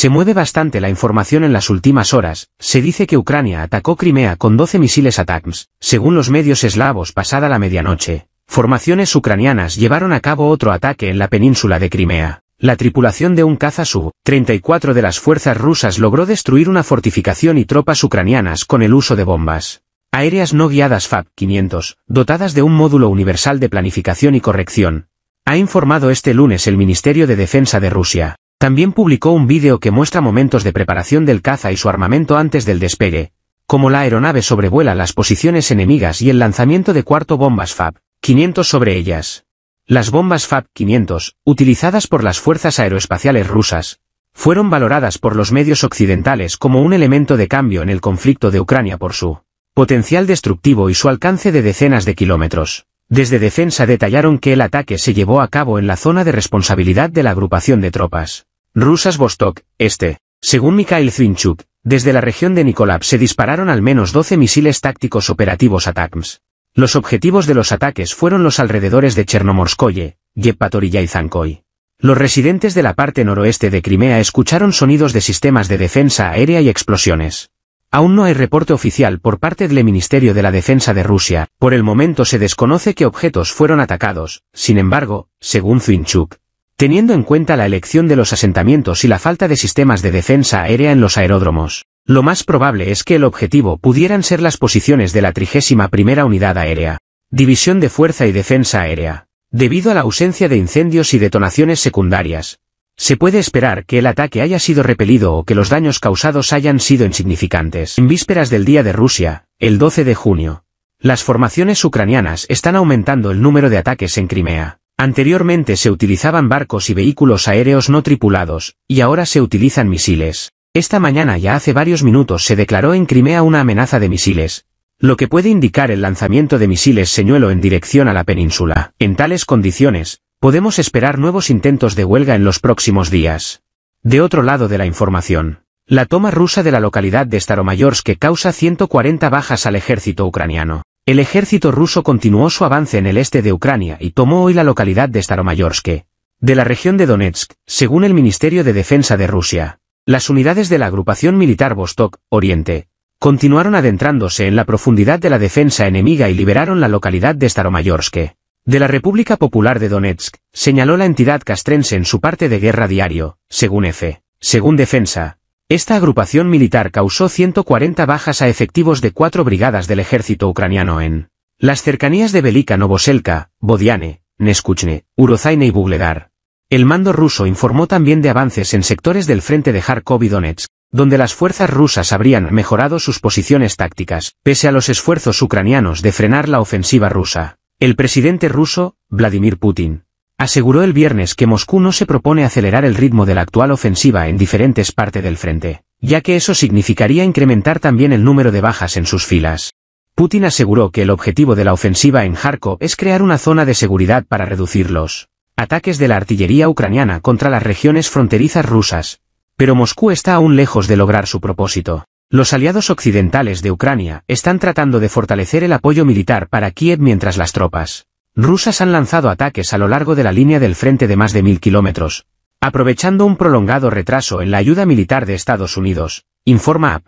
Se mueve bastante la información en las últimas horas, se dice que Ucrania atacó Crimea con 12 misiles ATACMS, según los medios eslavos pasada la medianoche. Formaciones ucranianas llevaron a cabo otro ataque en la península de Crimea. La tripulación de un caza Su-34 de las fuerzas rusas logró destruir una fortificación y tropas ucranianas con el uso de bombas aéreas no guiadas FAB-500, dotadas de un módulo universal de planificación y corrección, ha informado este lunes el Ministerio de Defensa de Rusia. También publicó un vídeo que muestra momentos de preparación del caza y su armamento antes del despegue, como la aeronave sobrevuela las posiciones enemigas y el lanzamiento de cuarto bombas FAB 500 sobre ellas. Las bombas FAB 500, utilizadas por las fuerzas aeroespaciales rusas, fueron valoradas por los medios occidentales como un elemento de cambio en el conflicto de Ucrania por su potencial destructivo y su alcance de decenas de kilómetros. Desde defensa detallaron que el ataque se llevó a cabo en la zona de responsabilidad de la agrupación de tropas rusas Vostok, este. Según Mikhail Zvinchuk, desde la región de Nikolab se dispararon al menos 12 misiles tácticos operativos ATACMS. Los objetivos de los ataques fueron los alrededores de Chernomorskoye, Yepatorilla y Zankoy. Los residentes de la parte noroeste de Crimea escucharon sonidos de sistemas de defensa aérea y explosiones. Aún no hay reporte oficial por parte del Ministerio de la Defensa de Rusia, por el momento se desconoce qué objetos fueron atacados, sin embargo, según Zinchuk, teniendo en cuenta la elección de los asentamientos y la falta de sistemas de defensa aérea en los aeródromos. Lo más probable es que el objetivo pudieran ser las posiciones de la 31 Unidad Aérea, División de Fuerza y Defensa Aérea. Debido a la ausencia de incendios y detonaciones secundarias, se puede esperar que el ataque haya sido repelido o que los daños causados hayan sido insignificantes. En vísperas del Día de Rusia, el 12 de junio, las formaciones ucranianas están aumentando el número de ataques en Crimea. Anteriormente se utilizaban barcos y vehículos aéreos no tripulados, y ahora se utilizan misiles. Esta mañana ya hace varios minutos se declaró en Crimea una amenaza de misiles, lo que puede indicar el lanzamiento de misiles señuelo en dirección a la península. En tales condiciones, podemos esperar nuevos intentos de huelga en los próximos días. De otro lado de la información, la toma rusa de la localidad de Staromayorsk que causa 140 bajas al ejército ucraniano. El ejército ruso continuó su avance en el este de Ucrania y tomó hoy la localidad de Staromayorsk, de la región de Donetsk, según el Ministerio de Defensa de Rusia. Las unidades de la agrupación militar Vostok, Oriente, continuaron adentrándose en la profundidad de la defensa enemiga y liberaron la localidad de Staromayorsk. De la República Popular de Donetsk, señaló la entidad castrense en su parte de guerra diario, según EFE. Según Defensa, esta agrupación militar causó 140 bajas a efectivos de cuatro brigadas del ejército ucraniano en las cercanías de Velika Novoselka, Bodiane, Neskuchne, Urozaine y Bugledar. El mando ruso informó también de avances en sectores del frente de Kharkov y Donetsk, donde las fuerzas rusas habrían mejorado sus posiciones tácticas, pese a los esfuerzos ucranianos de frenar la ofensiva rusa. El presidente ruso, Vladimir Putin, aseguró el viernes que Moscú no se propone acelerar el ritmo de la actual ofensiva en diferentes partes del frente, ya que eso significaría incrementar también el número de bajas en sus filas. Putin aseguró que el objetivo de la ofensiva en Kharkov es crear una zona de seguridad para reducir los ataques de la artillería ucraniana contra las regiones fronterizas rusas, pero Moscú está aún lejos de lograr su propósito. Los aliados occidentales de Ucrania están tratando de fortalecer el apoyo militar para Kiev mientras las tropas rusas han lanzado ataques a lo largo de la línea del frente de más de mil kilómetros, aprovechando un prolongado retraso en la ayuda militar de Estados Unidos, informa AP.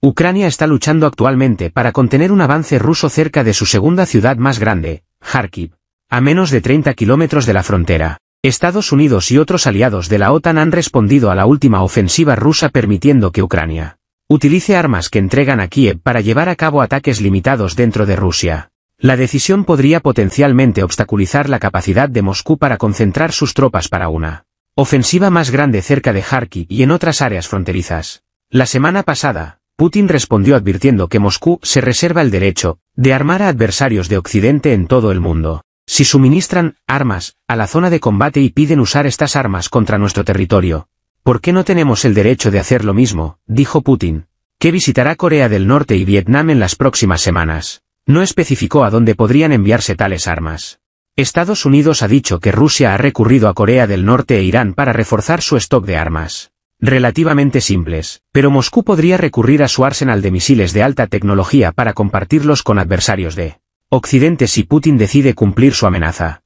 Ucrania está luchando actualmente para contener un avance ruso cerca de su segunda ciudad más grande, Kharkiv, a menos de 30 kilómetros de la frontera. Estados Unidos y otros aliados de la OTAN han respondido a la última ofensiva rusa permitiendo que Ucrania utilice armas que entregan a Kiev para llevar a cabo ataques limitados dentro de Rusia. La decisión podría potencialmente obstaculizar la capacidad de Moscú para concentrar sus tropas para una ofensiva más grande cerca de Kharkiv y en otras áreas fronterizas. La semana pasada, Putin respondió advirtiendo que Moscú se reserva el derecho de armar a adversarios de Occidente en todo el mundo. Si suministran armas a la zona de combate y piden usar estas armas contra nuestro territorio, ¿por qué no tenemos el derecho de hacer lo mismo? dijo Putin, que visitará Corea del Norte y Vietnam en las próximas semanas. No especificó a dónde podrían enviarse tales armas. Estados Unidos ha dicho que Rusia ha recurrido a Corea del Norte e Irán para reforzar su stock de armas. Relativamente simples, pero Moscú podría recurrir a su arsenal de misiles de alta tecnología para compartirlos con adversarios de Occidente si Putin decide cumplir su amenaza.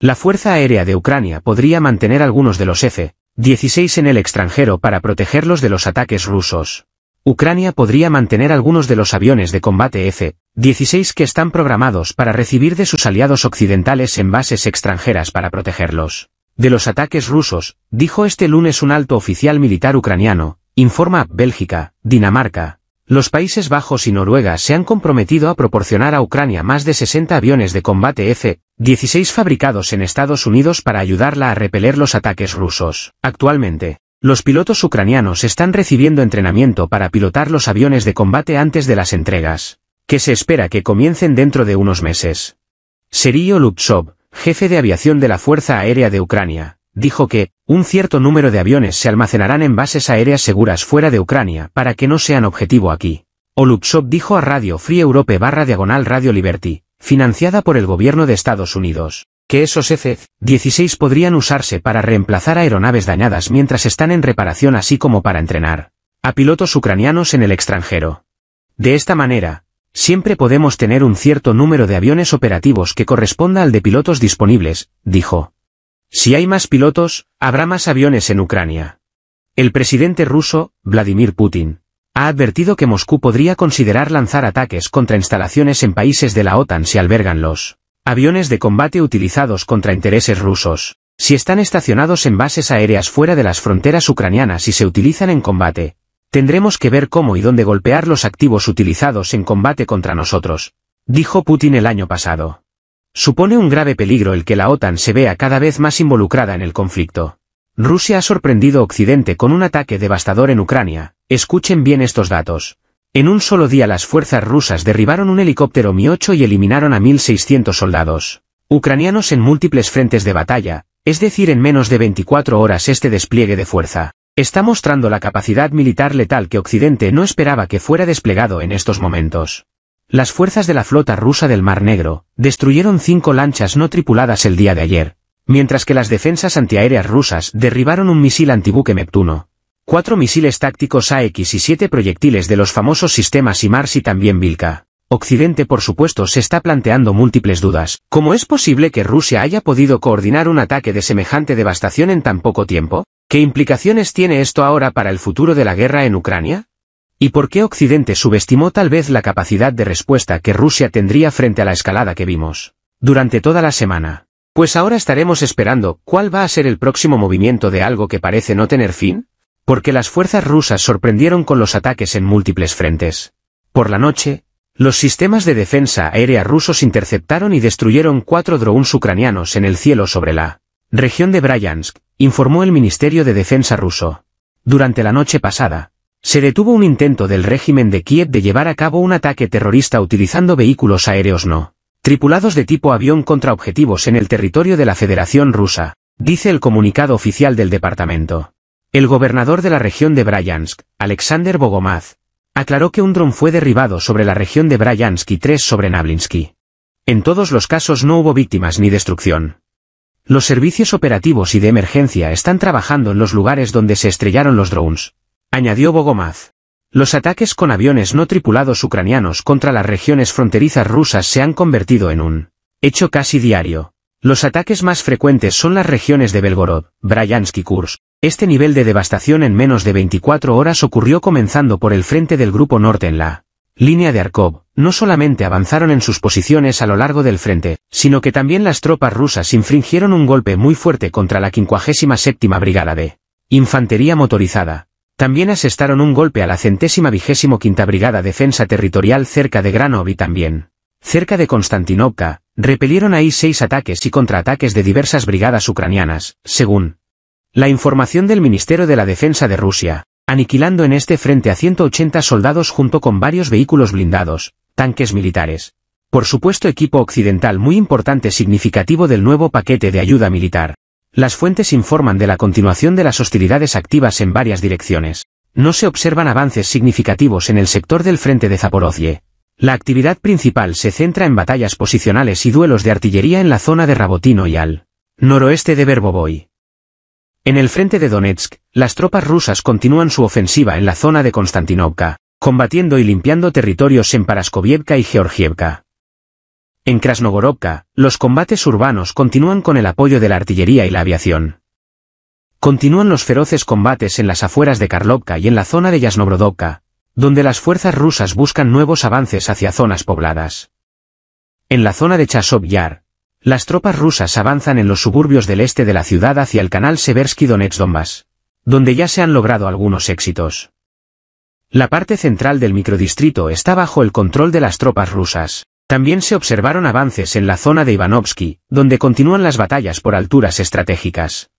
La Fuerza Aérea de Ucrania podría mantener algunos de los F-16 en el extranjero para protegerlos de los ataques rusos. Ucrania podría mantener algunos de los aviones de combate F 16 que están programados para recibir de sus aliados occidentales en bases extranjeras para protegerlos. De los ataques rusos, dijo este lunes un alto oficial militar ucraniano, informa Bélgica, Dinamarca. Los Países Bajos y Noruega se han comprometido a proporcionar a Ucrania más de 60 aviones de combate F-16 fabricados en Estados Unidos para ayudarla a repeler los ataques rusos. Actualmente, los pilotos ucranianos están recibiendo entrenamiento para pilotar los aviones de combate antes de las entregas que se espera que comiencen dentro de unos meses. Serio Lubtsov, jefe de aviación de la Fuerza Aérea de Ucrania, dijo que, un cierto número de aviones se almacenarán en bases aéreas seguras fuera de Ucrania para que no sean objetivo aquí. Olubsov dijo a Radio Free Europe barra diagonal Radio Liberty, financiada por el gobierno de Estados Unidos, que esos F-16 e podrían usarse para reemplazar aeronaves dañadas mientras están en reparación así como para entrenar a pilotos ucranianos en el extranjero. De esta manera, Siempre podemos tener un cierto número de aviones operativos que corresponda al de pilotos disponibles, dijo. Si hay más pilotos, habrá más aviones en Ucrania. El presidente ruso, Vladimir Putin, ha advertido que Moscú podría considerar lanzar ataques contra instalaciones en países de la OTAN si albergan los aviones de combate utilizados contra intereses rusos, si están estacionados en bases aéreas fuera de las fronteras ucranianas y se utilizan en combate, Tendremos que ver cómo y dónde golpear los activos utilizados en combate contra nosotros, dijo Putin el año pasado. Supone un grave peligro el que la OTAN se vea cada vez más involucrada en el conflicto. Rusia ha sorprendido Occidente con un ataque devastador en Ucrania, escuchen bien estos datos. En un solo día las fuerzas rusas derribaron un helicóptero Mi-8 y eliminaron a 1.600 soldados ucranianos en múltiples frentes de batalla, es decir en menos de 24 horas este despliegue de fuerza Está mostrando la capacidad militar letal que Occidente no esperaba que fuera desplegado en estos momentos. Las fuerzas de la flota rusa del Mar Negro destruyeron cinco lanchas no tripuladas el día de ayer, mientras que las defensas antiaéreas rusas derribaron un misil antibuque Neptuno, cuatro misiles tácticos AX y siete proyectiles de los famosos sistemas IMARS y también Vilka. Occidente por supuesto se está planteando múltiples dudas. ¿Cómo es posible que Rusia haya podido coordinar un ataque de semejante devastación en tan poco tiempo? ¿Qué implicaciones tiene esto ahora para el futuro de la guerra en Ucrania? ¿Y por qué Occidente subestimó tal vez la capacidad de respuesta que Rusia tendría frente a la escalada que vimos? Durante toda la semana. Pues ahora estaremos esperando cuál va a ser el próximo movimiento de algo que parece no tener fin, porque las fuerzas rusas sorprendieron con los ataques en múltiples frentes. Por la noche, los sistemas de defensa aérea rusos interceptaron y destruyeron cuatro drones ucranianos en el cielo sobre la región de Bryansk, informó el Ministerio de Defensa ruso. Durante la noche pasada, se detuvo un intento del régimen de Kiev de llevar a cabo un ataque terrorista utilizando vehículos aéreos no tripulados de tipo avión contra objetivos en el territorio de la Federación Rusa, dice el comunicado oficial del departamento. El gobernador de la región de Bryansk, Alexander Bogomaz, aclaró que un dron fue derribado sobre la región de Bryansk y tres sobre Nablinsky. En todos los casos no hubo víctimas ni destrucción. Los servicios operativos y de emergencia están trabajando en los lugares donde se estrellaron los drones. Añadió Bogomaz. Los ataques con aviones no tripulados ucranianos contra las regiones fronterizas rusas se han convertido en un hecho casi diario. Los ataques más frecuentes son las regiones de Belgorod, Bryansk y Kursk. Este nivel de devastación en menos de 24 horas ocurrió comenzando por el frente del Grupo Norte en la línea de Arkov, no solamente avanzaron en sus posiciones a lo largo del frente, sino que también las tropas rusas infringieron un golpe muy fuerte contra la 57 Brigada de Infantería Motorizada. También asestaron un golpe a la centésima vigésimo quinta Brigada Defensa Territorial cerca de Granov y también, cerca de Konstantinovka, repelieron ahí seis ataques y contraataques de diversas brigadas ucranianas, según la información del Ministerio de la Defensa de Rusia aniquilando en este frente a 180 soldados junto con varios vehículos blindados, tanques militares. Por supuesto equipo occidental muy importante significativo del nuevo paquete de ayuda militar. Las fuentes informan de la continuación de las hostilidades activas en varias direcciones. No se observan avances significativos en el sector del frente de Zaporozhye. La actividad principal se centra en batallas posicionales y duelos de artillería en la zona de Rabotino y al noroeste de Verbovoy. En el frente de Donetsk, las tropas rusas continúan su ofensiva en la zona de Konstantinovka, combatiendo y limpiando territorios en Paraskovievka y Georgievka. En Krasnogorovka, los combates urbanos continúan con el apoyo de la artillería y la aviación. Continúan los feroces combates en las afueras de Karlovka y en la zona de Yasnobrodovka, donde las fuerzas rusas buscan nuevos avances hacia zonas pobladas. En la zona de Chasov Yar, las tropas rusas avanzan en los suburbios del este de la ciudad hacia el canal Seversky donetsk donde ya se han logrado algunos éxitos. La parte central del microdistrito está bajo el control de las tropas rusas. También se observaron avances en la zona de Ivanovsky, donde continúan las batallas por alturas estratégicas.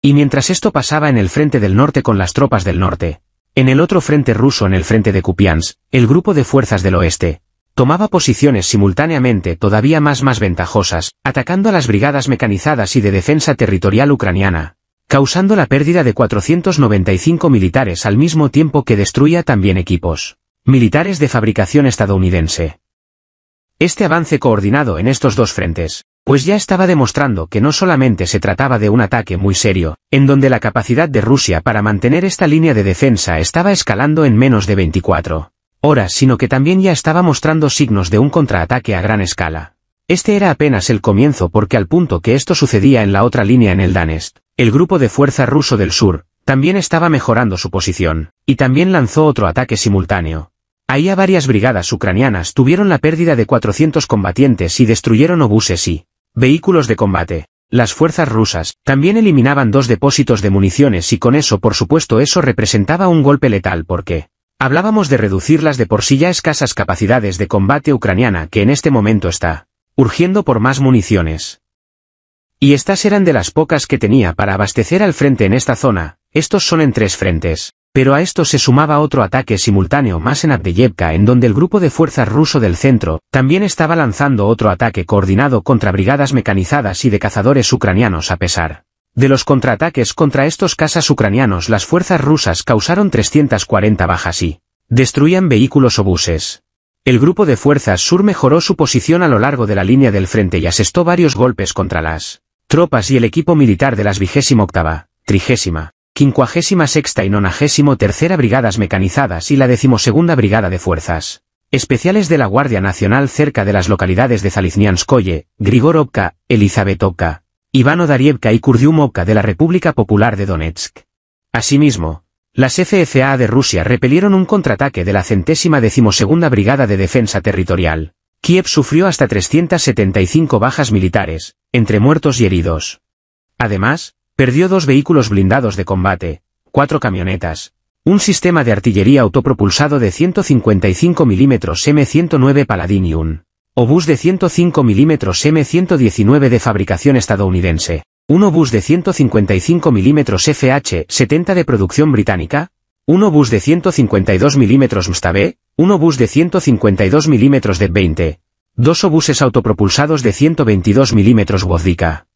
Y mientras esto pasaba en el frente del norte con las tropas del norte, en el otro frente ruso en el frente de Kupians, el grupo de fuerzas del oeste, tomaba posiciones simultáneamente todavía más más ventajosas, atacando a las brigadas mecanizadas y de defensa territorial ucraniana, causando la pérdida de 495 militares al mismo tiempo que destruía también equipos militares de fabricación estadounidense. Este avance coordinado en estos dos frentes, pues ya estaba demostrando que no solamente se trataba de un ataque muy serio, en donde la capacidad de Rusia para mantener esta línea de defensa estaba escalando en menos de 24 Ora, sino que también ya estaba mostrando signos de un contraataque a gran escala. Este era apenas el comienzo porque al punto que esto sucedía en la otra línea en el Danest, el grupo de fuerza ruso del sur, también estaba mejorando su posición, y también lanzó otro ataque simultáneo. Ahí a varias brigadas ucranianas tuvieron la pérdida de 400 combatientes y destruyeron obuses y vehículos de combate. Las fuerzas rusas también eliminaban dos depósitos de municiones y con eso por supuesto eso representaba un golpe letal porque Hablábamos de reducir las de por sí ya escasas capacidades de combate ucraniana que en este momento está urgiendo por más municiones. Y estas eran de las pocas que tenía para abastecer al frente en esta zona, estos son en tres frentes, pero a esto se sumaba otro ataque simultáneo más en Abdeyevka en donde el grupo de fuerzas ruso del centro también estaba lanzando otro ataque coordinado contra brigadas mecanizadas y de cazadores ucranianos a pesar de los contraataques contra estos casas ucranianos las fuerzas rusas causaron 340 bajas y destruían vehículos o buses. El grupo de fuerzas sur mejoró su posición a lo largo de la línea del frente y asestó varios golpes contra las tropas y el equipo militar de las vigésima octava, trigésima, quincuagésima sexta y 93 tercera brigadas mecanizadas y la decimosegunda brigada de fuerzas especiales de la Guardia Nacional cerca de las localidades de Zaliznianskoye, Grigorovka, Elizabethovka. Ivano Darievka y Kurdiumovka de la República Popular de Donetsk. Asimismo, las FFA de Rusia repelieron un contraataque de la centésima decimosegunda Brigada de Defensa Territorial. Kiev sufrió hasta 375 bajas militares, entre muertos y heridos. Además, perdió dos vehículos blindados de combate, cuatro camionetas, un sistema de artillería autopropulsado de 155 mm M109 Paladinium, Obús de 105 mm M119 de fabricación estadounidense. Un obús de 155 mm FH-70 de producción británica. Un obús de 152 mm Mustabé, Un obús de 152 mm D20. Dos obuses autopropulsados de 122 mm Wozdica.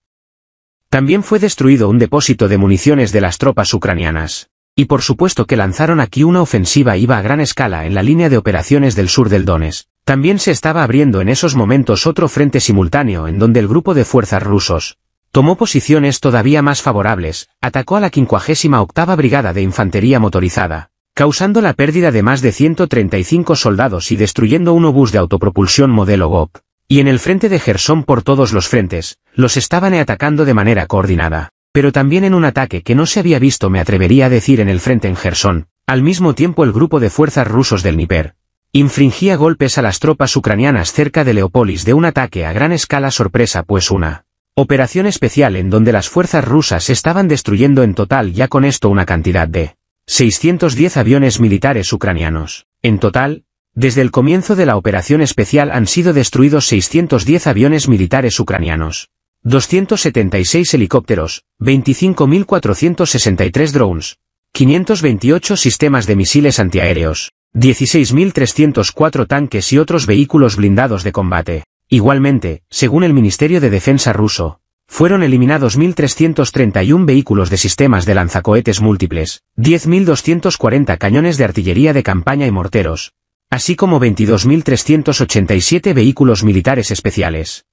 También fue destruido un depósito de municiones de las tropas ucranianas. Y por supuesto que lanzaron aquí una ofensiva iba a gran escala en la línea de operaciones del sur del Donetsk, también se estaba abriendo en esos momentos otro frente simultáneo en donde el grupo de fuerzas rusos tomó posiciones todavía más favorables, atacó a la 58 Brigada de Infantería Motorizada, causando la pérdida de más de 135 soldados y destruyendo un obús de autopropulsión modelo GOP. Y en el frente de Gerson por todos los frentes, los estaban atacando de manera coordinada. Pero también en un ataque que no se había visto me atrevería a decir en el frente en Gerson, al mismo tiempo el grupo de fuerzas rusos del Niper infringía golpes a las tropas ucranianas cerca de Leopolis de un ataque a gran escala sorpresa pues una operación especial en donde las fuerzas rusas estaban destruyendo en total ya con esto una cantidad de 610 aviones militares ucranianos. En total, desde el comienzo de la operación especial han sido destruidos 610 aviones militares ucranianos, 276 helicópteros, 25.463 drones, 528 sistemas de misiles antiaéreos, 16.304 tanques y otros vehículos blindados de combate. Igualmente, según el Ministerio de Defensa ruso, fueron eliminados 1.331 vehículos de sistemas de lanzacohetes múltiples, 10.240 cañones de artillería de campaña y morteros, así como 22.387 vehículos militares especiales.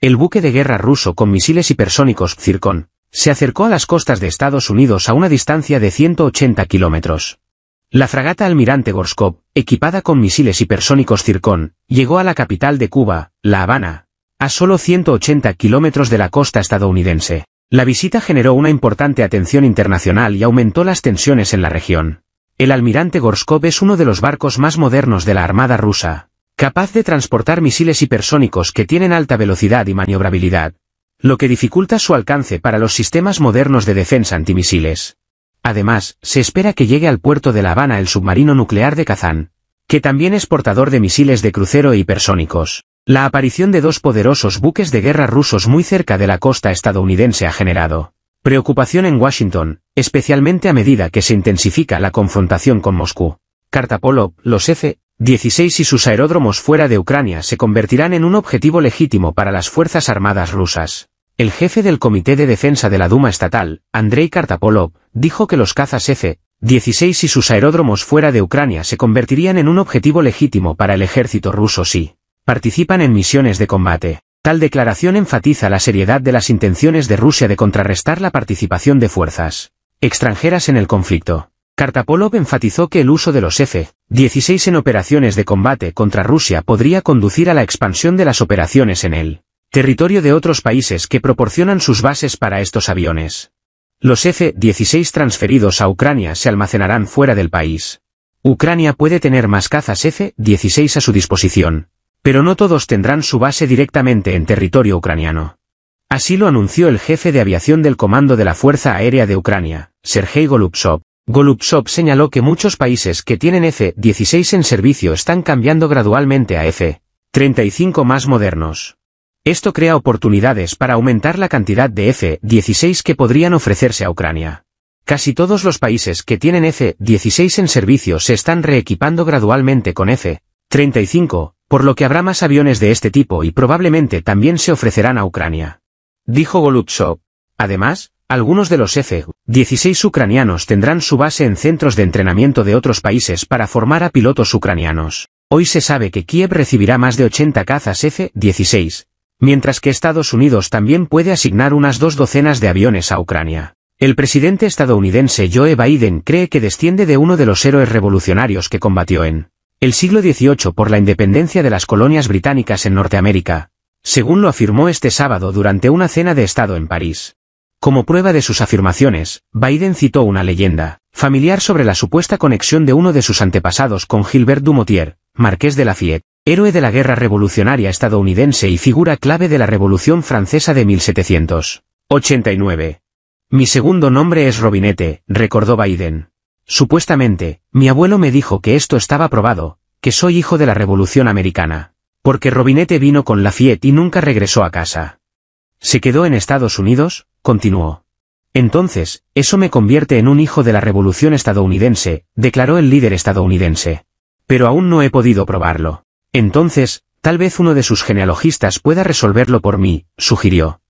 El buque de guerra ruso con misiles hipersónicos Zircon se acercó a las costas de Estados Unidos a una distancia de 180 kilómetros. La fragata almirante Gorskov, equipada con misiles hipersónicos Circón, llegó a la capital de Cuba, La Habana, a solo 180 kilómetros de la costa estadounidense. La visita generó una importante atención internacional y aumentó las tensiones en la región. El almirante Gorskov es uno de los barcos más modernos de la Armada rusa, capaz de transportar misiles hipersónicos que tienen alta velocidad y maniobrabilidad, lo que dificulta su alcance para los sistemas modernos de defensa antimisiles. Además, se espera que llegue al puerto de La Habana el submarino nuclear de Kazán, que también es portador de misiles de crucero e hipersónicos. La aparición de dos poderosos buques de guerra rusos muy cerca de la costa estadounidense ha generado preocupación en Washington, especialmente a medida que se intensifica la confrontación con Moscú. Kartapolov, los F-16 y sus aeródromos fuera de Ucrania se convertirán en un objetivo legítimo para las Fuerzas Armadas rusas. El jefe del Comité de Defensa de la Duma Estatal, Andrei Kartapolov, dijo que los cazas F-16 y sus aeródromos fuera de Ucrania se convertirían en un objetivo legítimo para el ejército ruso si participan en misiones de combate. Tal declaración enfatiza la seriedad de las intenciones de Rusia de contrarrestar la participación de fuerzas extranjeras en el conflicto. Kartapolov enfatizó que el uso de los F-16 en operaciones de combate contra Rusia podría conducir a la expansión de las operaciones en el territorio de otros países que proporcionan sus bases para estos aviones. Los F-16 transferidos a Ucrania se almacenarán fuera del país. Ucrania puede tener más cazas F-16 a su disposición, pero no todos tendrán su base directamente en territorio ucraniano. Así lo anunció el jefe de aviación del Comando de la Fuerza Aérea de Ucrania, Sergei Golubtsov. Golubtsov señaló que muchos países que tienen F-16 en servicio están cambiando gradualmente a F-35 más modernos. Esto crea oportunidades para aumentar la cantidad de F-16 que podrían ofrecerse a Ucrania. Casi todos los países que tienen F-16 en servicio se están reequipando gradualmente con F-35, por lo que habrá más aviones de este tipo y probablemente también se ofrecerán a Ucrania. Dijo Golubtsov. Además, algunos de los F-16 ucranianos tendrán su base en centros de entrenamiento de otros países para formar a pilotos ucranianos. Hoy se sabe que Kiev recibirá más de 80 cazas F-16, mientras que Estados Unidos también puede asignar unas dos docenas de aviones a Ucrania. El presidente estadounidense Joe Biden cree que desciende de uno de los héroes revolucionarios que combatió en el siglo XVIII por la independencia de las colonias británicas en Norteamérica, según lo afirmó este sábado durante una cena de Estado en París. Como prueba de sus afirmaciones, Biden citó una leyenda, familiar sobre la supuesta conexión de uno de sus antepasados con Gilbert Dumotier, marqués de Lafayette, héroe de la Guerra Revolucionaria estadounidense y figura clave de la Revolución Francesa de 1789. Mi segundo nombre es Robinette, recordó Biden. Supuestamente, mi abuelo me dijo que esto estaba probado, que soy hijo de la Revolución Americana. Porque Robinette vino con Lafayette y nunca regresó a casa. Se quedó en Estados Unidos, continuó. Entonces, eso me convierte en un hijo de la Revolución estadounidense, declaró el líder estadounidense. Pero aún no he podido probarlo. Entonces, tal vez uno de sus genealogistas pueda resolverlo por mí, sugirió.